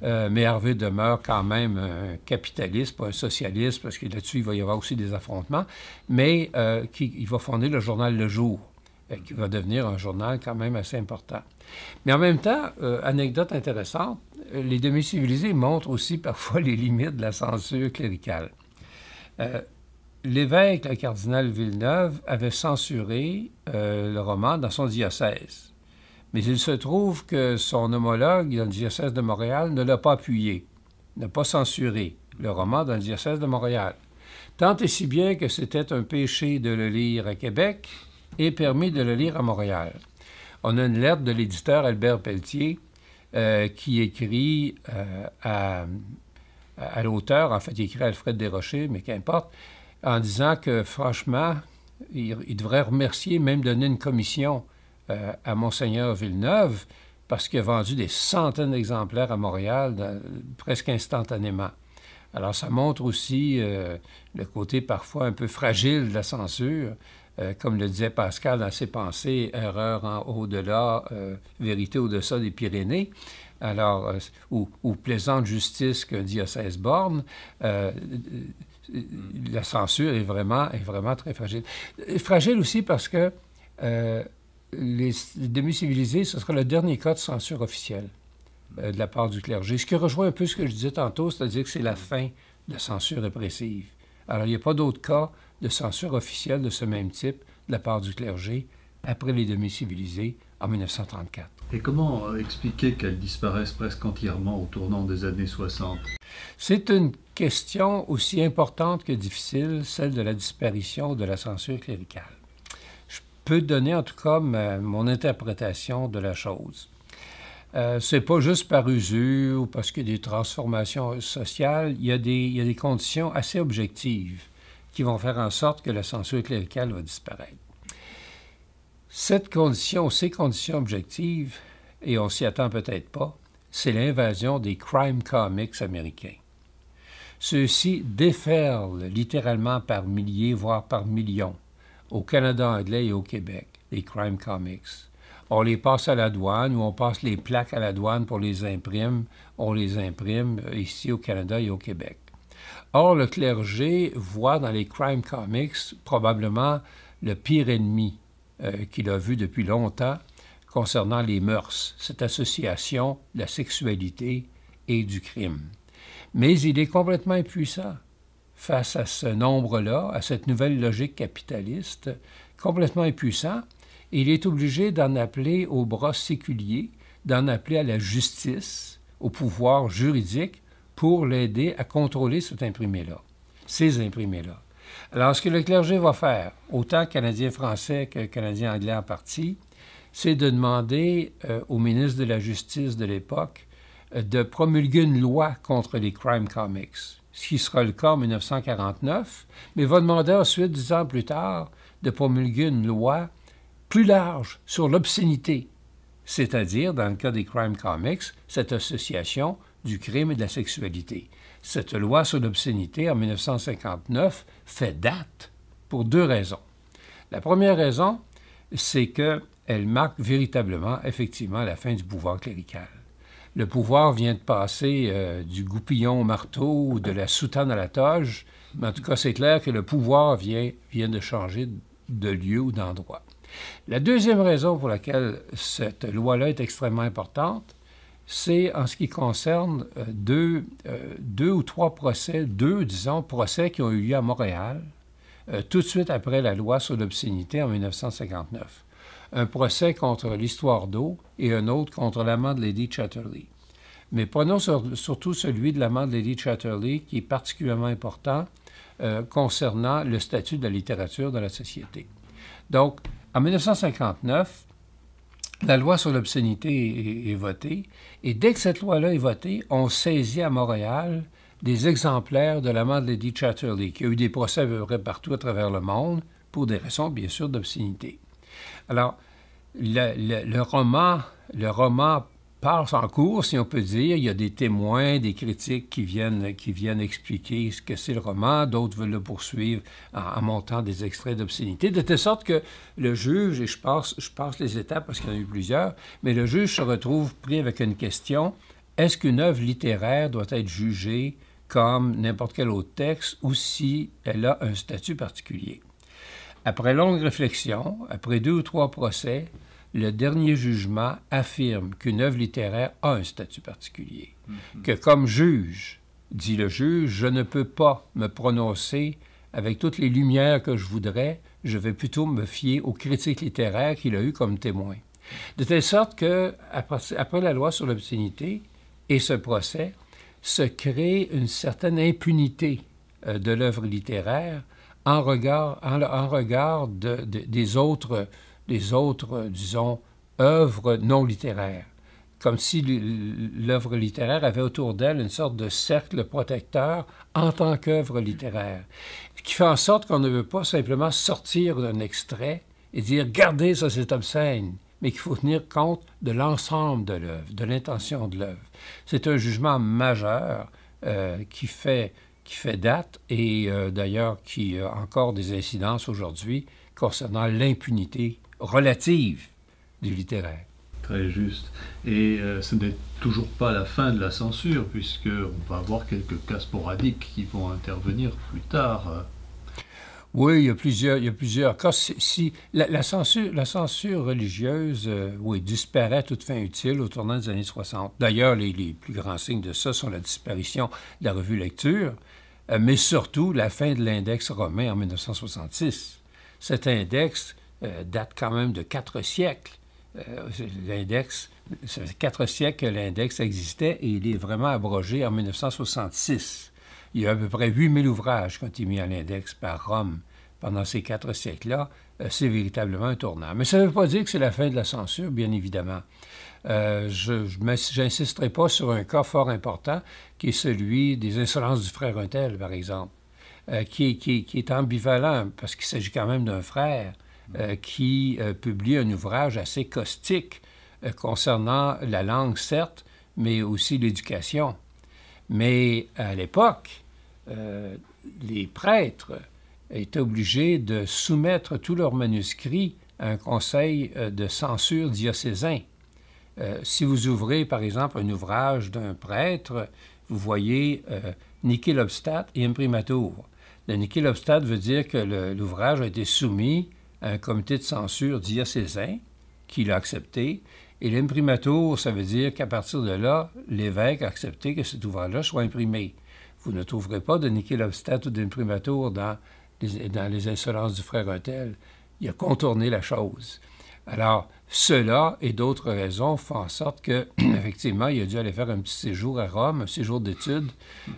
Speaker 2: euh, mais Harvey demeure quand même un capitaliste, pas un socialiste, parce que là-dessus, il va y avoir aussi des affrontements, mais euh, il va fonder le journal Le Jour qui va devenir un journal quand même assez important. Mais en même temps, euh, anecdote intéressante, euh, les demi-civilisés montrent aussi parfois les limites de la censure cléricale. Euh, l'évêque, le cardinal Villeneuve, avait censuré le roman dans son diocèse. Mais il se trouve que son homologue dans le diocèse de Montréal ne l'a pas appuyé, n'a pas censuré le roman dans le diocèse de Montréal. Tant et si bien que c'était un péché de le lire à Québec, et permis de le lire à Montréal. On a une lettre de l'éditeur Albert Pelletier euh, qui écrit euh, à, l'auteur, en fait, il écrit Alfred Desrochers, mais qu'importe, en disant que franchement, il, devrait remercier, même donner une commission euh, à Monseigneur Villeneuve, parce qu'il a vendu des centaines d'exemplaires à Montréal presque instantanément. Alors ça montre aussi le côté parfois un peu fragile de la censure, euh, comme le disait Pascal dans ses pensées, erreur en au-delà, euh, vérité au-dessous des Pyrénées, alors, euh, ou, plaisante justice qu'un diocèse borne, la censure est vraiment, est vraiment très fragile. Fragile aussi parce que les demi-civilisés, ce sera le dernier cas de censure officielle de la part du clergé, ce qui rejoint un peu ce que je disais tantôt, c'est-à-dire que c'est la fin de la censure répressive. Alors, il n'y a pas d'autre cas de censure officielle de ce même type de la part du clergé après les demi-civilisés en 1934. Et comment euh, expliquer qu'elle disparaissent presque entièrement au tournant des années 60 C'est une question aussi importante que difficile, celle de la disparition de la censure cléricale. Je peux donner en tout cas mon interprétation de la chose. Euh, c'est pas juste par usure ou parce qu'il y a des transformations sociales, il y a des conditions assez objectives qui vont faire en sorte que la censure cléricale va disparaître. Cette condition, ces conditions objectives, et on s'y attend peut-être pas, c'est l'invasion des crime comics américains. Ceux-ci déferlent littéralement par milliers, voire par millions, au Canada anglais et au Québec, les crime comics. On les passe à la douane ou on passe les plaques à la douane pour les imprimer. On les imprime ici au Canada et au Québec. Or, le clergé voit dans les crime comics probablement le pire ennemi euh, qu'il a vu depuis longtemps concernant les mœurs, cette association de la sexualité et du crime. Mais il est complètement impuissant face à ce nombre-là, à cette nouvelle logique capitaliste, complètement impuissant, il est obligé d'en appeler aux bras séculiers, d'en appeler à la justice, au pouvoir juridique, pour l'aider à contrôler cet imprimé-là, ces imprimés-là. Alors, ce que le clergé va faire, autant canadien-français que canadien-anglais en partie, c'est de demander euh, au ministre de la Justice de l'époque euh, de promulguer une loi contre les crime comics, ce qui sera le cas en 1949, mais va demander ensuite, dix ans plus tard, de promulguer une loi plus large sur l'obscénité, c'est-à-dire, dans le cas des crime comics, cette association du crime et de la sexualité. Cette loi sur l'obscénité en 1959 fait date pour deux raisons. La première raison, c'est qu'elle marque véritablement, effectivement, la fin du pouvoir clérical. Le pouvoir vient de passer euh, du goupillon au marteau, ou de la soutane à la toge, mais en tout cas, c'est clair que le pouvoir vient, vient de changer de lieu ou d'endroit. La deuxième raison pour laquelle cette loi-là est extrêmement importante, c'est en ce qui concerne euh, euh, deux, ou trois procès, deux, disons, procès qui ont eu lieu à Montréal euh, tout de suite après la loi sur l'obscénité en 1959. Un procès contre l'histoire d'eau et un autre contre l'amant de Lady Chatterley. Mais prenons surtout celui de l'amant de Lady Chatterley qui est particulièrement important concernant le statut de la littérature dans la société. Donc, en 1959, la loi sur l'obscénité est, votée, et dès que cette loi-là est votée, on saisit à Montréal des exemplaires de l'amant de Lady Chatterley, qui a eu des procès partout à travers le monde, pour des raisons, bien sûr, d'obscénité. Alors, le, roman, le roman passe en cours, si on peut dire. Il y a des témoins, des critiques qui viennent, qui viennent expliquer ce que c'est le roman. D'autres veulent le poursuivre en, montant des extraits d'obscénité, de telle sorte que le juge, et je je passe les étapes parce qu'il y en a eu plusieurs, mais le juge se retrouve pris avec une question. Est-ce qu'une œuvre littéraire doit être jugée comme n'importe quel autre texte ou si elle a un statut particulier? Après longue réflexion, après deux ou trois procès, le dernier jugement affirme qu'une œuvre littéraire a un statut particulier, mhm. que comme juge, dit le juge, je ne peux pas me prononcer avec toutes les lumières que je voudrais, je vais plutôt me fier aux critiques littéraires qu'il a eues comme témoin. De telle sorte que, après, la loi sur l'obscénité et ce procès, se crée une certaine impunité euh, de l'œuvre littéraire en regard, en, regard des autres les autres, euh, disons, œuvres non littéraires, comme si l'œuvre littéraire avait autour d'elle une sorte de cercle protecteur en tant qu'œuvre littéraire, qui fait en sorte qu'on ne veut pas simplement sortir d'un extrait et dire « gardez ça c'est obscène », mais qu'il faut tenir compte de l'ensemble de l'œuvre, de l'intention de l'œuvre. C'est un jugement majeur euh, qui fait qui fait date et euh, d'ailleurs qui a encore des incidences aujourd'hui concernant l'impunité relative du littéraire. Très juste.
Speaker 1: Et euh, ce n'est toujours pas la fin de la censure, puisqu'on va avoir quelques cas sporadiques
Speaker 2: qui vont intervenir plus tard. Oui, il y a plusieurs, il y a plusieurs cas. Si, la, censure, la censure religieuse euh, oui, disparaît à toute fin utile au tournant des années 60. D'ailleurs, les, plus grands signes de ça sont la disparition de la revue Lecture, euh, mais surtout la fin de l'index romain en 1966. Cet index euh, date quand même de quatre siècles. Euh, l'index, ça quatre siècles que l'index existait et il est vraiment abrogé en 1966. Il y a à peu près 8000 ouvrages qui ont été mis à l'index par Rome pendant ces quatre siècles-là. Euh, c'est véritablement un tournant. Mais ça ne veut pas dire que c'est la fin de la censure, bien évidemment. je n'insisterai pas sur un cas fort important qui est celui des insolences du frère Untel, par exemple, qui, est ambivalent parce qu'il s'agit quand même d'un frère euh, qui euh, publie un ouvrage assez caustique euh, concernant la langue, certes, mais aussi l'éducation. Mais à l'époque, les prêtres étaient obligés de soumettre tous leurs manuscrits à un conseil de censure diocésain. si vous ouvrez, par exemple, un ouvrage d'un prêtre, vous voyez Niquer et imprimatur. Le Niquer veut dire que l'ouvrage a été soumis un comité de censure diocésain qui l'a accepté. Et l'imprimatur, ça veut dire qu'à partir de là, l'évêque a accepté que cet ouvrage-là soit imprimé. Vous ne trouverez pas de obstate ou d'imprimatur dans les, insolences du frère Hotel. Il a contourné la chose. Alors, cela et d'autres raisons font en sorte que, effectivement, il a dû aller faire un petit séjour à Rome, un séjour d'études,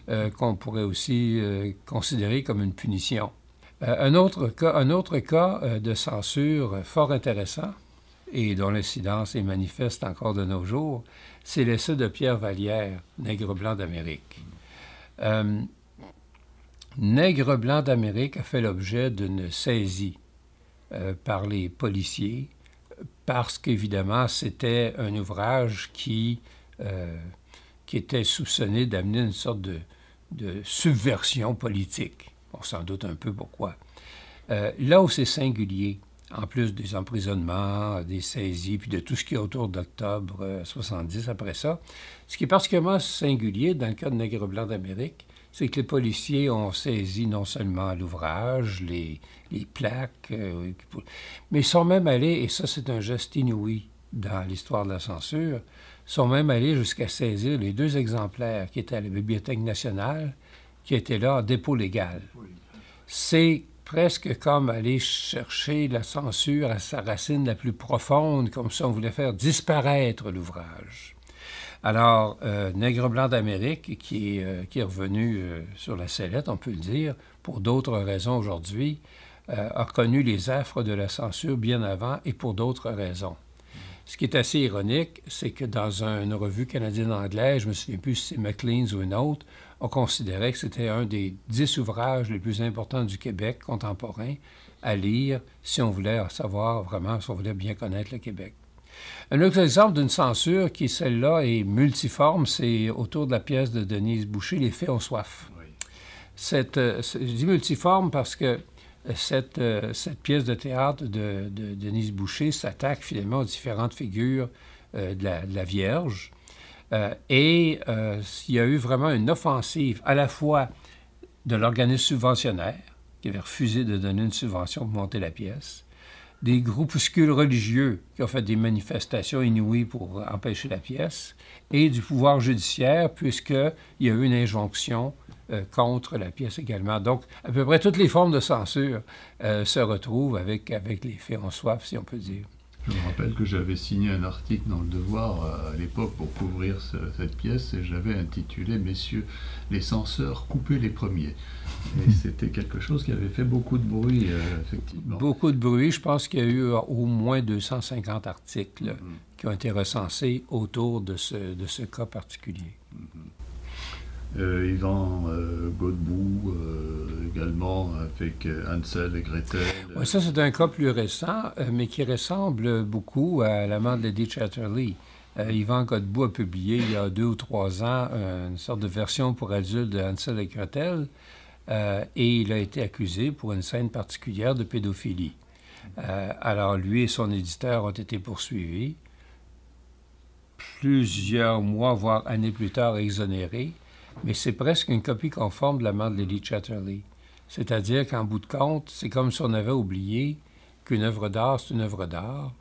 Speaker 2: euh, qu'on pourrait aussi euh, considérer comme une punition. Euh, un autre cas, un autre cas euh, de censure euh, fort intéressant et dont l'incidence est manifeste encore de nos jours, c'est l'essai de Pierre Vallière, Nègre blanc d'Amérique. Nègre blanc d'Amérique a fait l'objet d'une saisie par les policiers parce qu'évidemment c'était un ouvrage qui, qui était soupçonné d'amener une sorte de subversion politique sans doute un peu pourquoi. Euh, là où c'est singulier, en plus des emprisonnements, des saisies, puis de tout ce qui est autour d'octobre 70 euh, après ça, ce qui est particulièrement singulier dans le cas de Nègre Blanc d'Amérique, c'est que les policiers ont saisi non seulement l'ouvrage, les, plaques, euh, mais sont même allés, et ça c'est un geste inouï dans l'histoire de la censure, sont même allés jusqu'à saisir les deux exemplaires qui étaient à la Bibliothèque nationale, qui étaient là en dépôt légal. Oui c'est presque comme aller chercher la censure à sa racine la plus profonde, comme si on voulait faire disparaître l'ouvrage. Alors, euh, Nègre blanc d'Amérique, qui, est euh, revenu euh, sur la sellette, on peut le dire, pour d'autres raisons aujourd'hui, a connu les affres de la censure bien avant et pour d'autres raisons. Ce qui est assez ironique, c'est que dans une revue canadienne-anglaise, je me souviens plus si c'est Maclean's ou une autre, on considérait que c'était un des dix ouvrages les plus importants du Québec contemporain à lire si on voulait savoir vraiment, si on voulait bien connaître le Québec. Un autre exemple d'une censure qui, celle-là, est multiforme, c'est autour de la pièce de Denise Boucher, Les faits ont soif. Euh, je dis multiforme parce que euh, euh, cette, pièce de théâtre de, Denise Boucher s'attaque finalement aux différentes figures de la Vierge, euh, et euh, s'il il y a eu vraiment une offensive à la fois de l'organisme subventionnaire, qui avait refusé de donner une subvention pour monter la pièce, des groupuscules religieux qui ont fait des manifestations inouïes pour empêcher la pièce, et du pouvoir judiciaire, puisqu'il y a eu une injonction euh, contre la pièce également. Donc, à peu près toutes les formes de censure se retrouvent avec, avec les faits en soif, si on peut dire.
Speaker 1: Je me rappelle que j'avais signé un article dans Le Devoir euh, à l'époque pour couvrir cette pièce et j'avais intitulé Messieurs les censeurs, coupez les premiers. Et c'était quelque chose qui avait fait beaucoup de bruit, euh, effectivement.
Speaker 2: Beaucoup de bruit. Je pense qu'il y a eu euh, au moins 250 articles mm-hmm. qui ont été recensés autour de ce, cas particulier. Mm-hmm.
Speaker 1: Yvan euh, euh, Godbout euh, également avec Ansel et Gretel. ça,
Speaker 2: c'est un cas plus récent, mais qui ressemble beaucoup à l'amant de Lady Chatterley. Ivan Yvan Godbout a publié il y a deux ou trois ans une sorte de version pour adultes de Ansel et Gretel, et il a été accusé pour une scène particulière de pédophilie. alors lui et son éditeur ont été poursuivis, plusieurs mois, voire années plus tard, exonérés mais c'est presque une copie conforme de La mort de Lady Chatterley. C'est-à-dire qu'en bout de compte, c'est comme si on avait oublié qu'une œuvre d'art, c'est une œuvre d'art,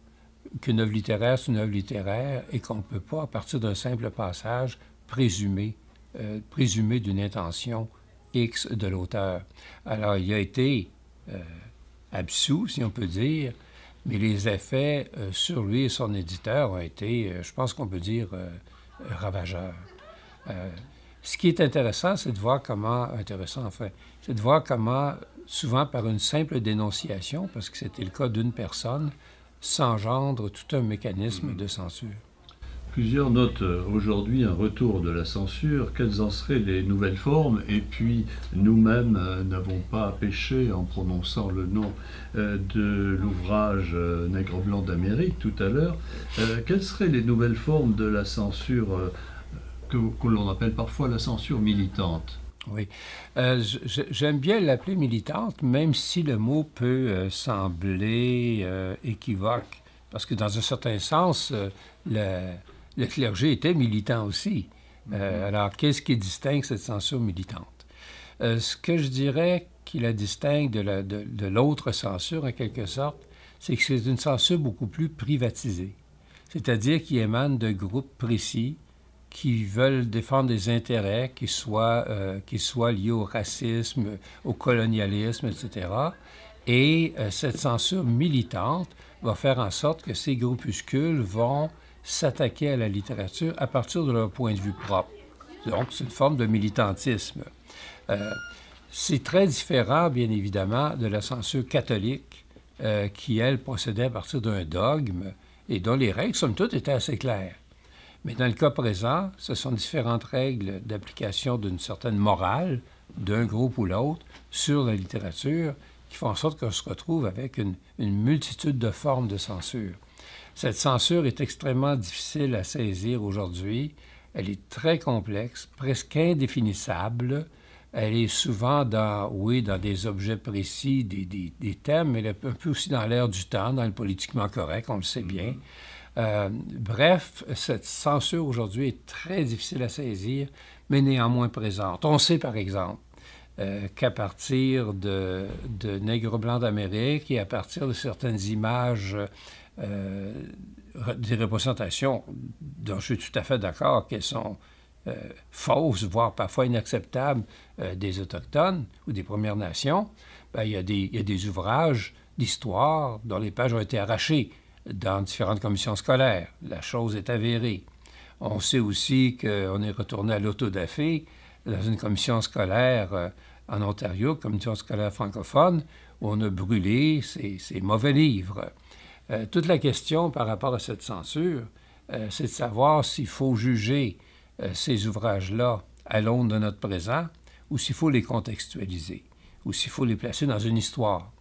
Speaker 2: qu'une œuvre littéraire, c'est une œuvre littéraire, et qu'on ne peut pas, à partir d'un simple passage, présumer, euh, présumer d'une intention X de l'auteur. Alors, il a été euh, absous, si on peut dire, mais les effets euh, sur lui et son éditeur ont été, je pense qu'on peut dire, ravageurs. Ce qui est intéressant, c'est de voir comment, intéressant enfin, c'est de voir comment, souvent par une simple dénonciation, parce que c'était le cas d'une personne, s'engendre tout un mécanisme hmm. de censure. Plusieurs
Speaker 1: notent euh, aujourd'hui un retour de la censure. Quelles en seraient les nouvelles formes Et puis, nous-mêmes euh, n'avons pas à en prononçant le nom euh, de l'ouvrage Nègre blanc d'Amérique tout à l'heure. Quelles seraient les nouvelles formes de la
Speaker 2: censure que, l'on appelle parfois la censure militante. Oui. Euh, j'aime bien l'appeler militante, même si le mot peut euh, sembler euh, équivoque. Parce que dans un certain sens, le, clergé était militant aussi. Mhm. Alors, qu'est-ce qui distingue cette censure militante? ce que je dirais qui la distingue de l'autre censure, en quelque sorte, c'est que c'est une censure beaucoup plus privatisée. C'est-à-dire qui émane de groupes précis qui veulent défendre des intérêts qui soient, euh, qui soient liés au racisme, au colonialisme, etc. Et euh, cette censure militante va faire en sorte que ces groupuscules vont s'attaquer à la littérature à partir de leur point de vue propre. Donc, c'est une forme de militantisme. Euh, c'est très différent, bien évidemment, de la censure catholique, qui, elle, procédait à partir d'un dogme et dont les règles, somme toute, étaient assez claires. Mais dans le cas présent, ce sont différentes règles d'application d'une certaine morale d'un groupe ou l'autre sur la littérature qui font en sorte qu'on se retrouve avec une, multitude de formes de censure. Cette censure est extrêmement difficile à saisir aujourd'hui. Elle est très complexe, presque indéfinissable. Elle est souvent dans, oui, dans des objets précis, des, thèmes, mais elle est un peu aussi dans l'air du temps, dans le politiquement correct, on le sait bien. Mm-hmm. Euh, bref, cette censure aujourd'hui est très difficile à saisir, mais néanmoins présente. On sait par exemple euh, qu'à partir de, Nègres blancs d'Amérique et à partir de certaines images euh, des représentations dont je suis tout à fait d'accord qu'elles sont fausses, voire parfois inacceptables des Autochtones ou des Premières Nations, ben, il y a des ouvrages d'histoire dont les pages ont été arrachées dans différentes commissions scolaires. La chose est avérée. On sait aussi qu'on est retourné à l'autodafé dans une commission scolaire euh, en Ontario, commission scolaire francophone, où on a brûlé ces, mauvais livres. Euh, toute la question par rapport à cette censure, euh, c'est de savoir s'il faut juger ces ouvrages-là à l'aune de notre présent ou s'il faut les contextualiser, ou s'il faut les placer dans une histoire.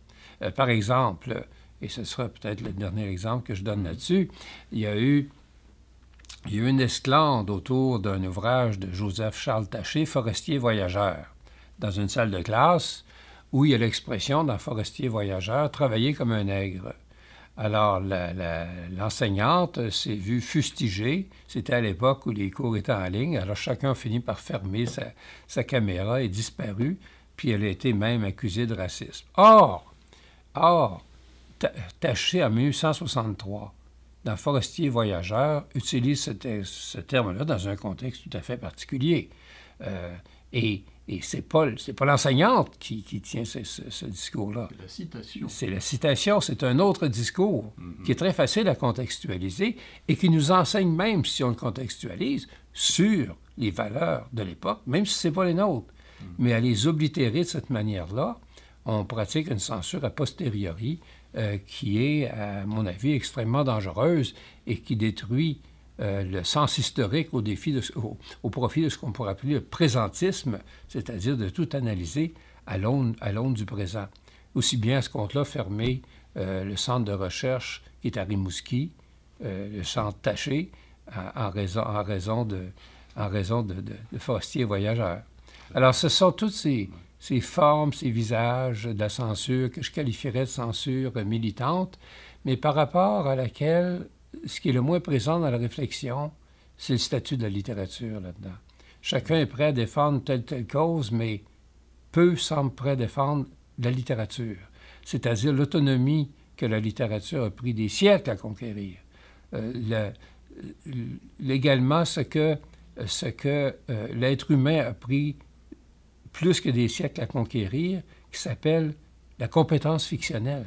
Speaker 2: par exemple, et ce sera peut-être le dernier exemple que je donne là-dessus, il y a eu une esclande autour d'un ouvrage de Joseph-Charles Taché, Forestier voyageur, dans une salle de classe où il y a l'expression d'un forestier voyageur travailler comme un nègre. Alors, l'enseignante s'est vue fustigée. C'était à l'époque où les cours étaient en ligne. Alors, chacun finit par fermer sa, sa caméra et disparu. Puis, elle a été même accusée de racisme. Or, or, taché en 1863 dans Forestier voyageur, utilise ce, terme-là dans un contexte tout à fait particulier. Euh, et, et c'est pas, l'enseignante qui, tient ce, discours-là. C'est la citation. C'est la citation, c'est un autre discours mm-hmm. qui est très facile à contextualiser et qui nous enseigne même, si on le contextualise, sur les valeurs de l'époque, même si ce n'est pas les nôtres. Mm-hmm. Mais à les oblitérer de cette manière-là, on pratique une censure a posteriori euh, qui est, à mon avis, extrêmement dangereuse et qui détruit euh, le sens historique au, défi de, au, profit de ce qu'on pourrait appeler le présentisme, c'est-à-dire de tout analyser à l'onde du présent. Aussi bien à ce compte-là fermer euh, le centre de recherche qui est à Rimouski, le centre taché, en, raison, en raison de, en raison de, de forestiers voyageurs. Alors, ce sont toutes ces, ces formes, ces visages de la censure que je qualifierais de censure militante, mais par rapport à laquelle ce qui est le moins présent dans la réflexion, c'est le statut de la littérature là-dedans. Chacun est prêt à défendre telle telle cause, mais peu semblent prêts à défendre la littérature, c'est-à-dire l'autonomie que la littérature a pris des siècles à conquérir. Euh, légalement, ce que, ce que euh, l'être humain a pris plus que des siècles à conquérir, qui s'appelle la compétence fictionnelle.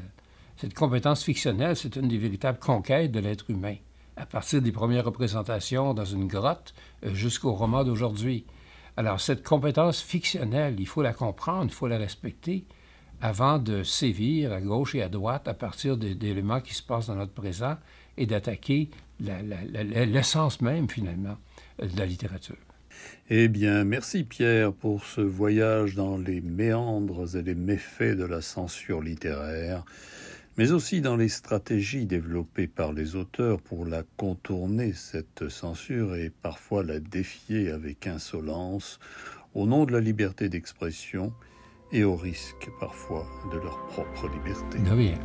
Speaker 2: Cette compétence fictionnelle, c'est une des véritables conquêtes de l'être humain, à partir des premières représentations dans une grotte euh, jusqu'au roman d'aujourd'hui. Alors, cette compétence fictionnelle, il faut la comprendre, il faut la respecter avant de sévir à gauche et à droite à partir d'éléments qui se passent dans notre présent et d'attaquer l'essence même, finalement, euh, de la littérature.
Speaker 1: Eh bien, merci Pierre pour ce voyage dans les méandres et les méfaits de la censure littéraire, mais aussi dans les stratégies développées par les auteurs pour la contourner, cette censure, et parfois la défier avec insolence, au nom de la liberté d'expression et au risque parfois de leur propre liberté. Bah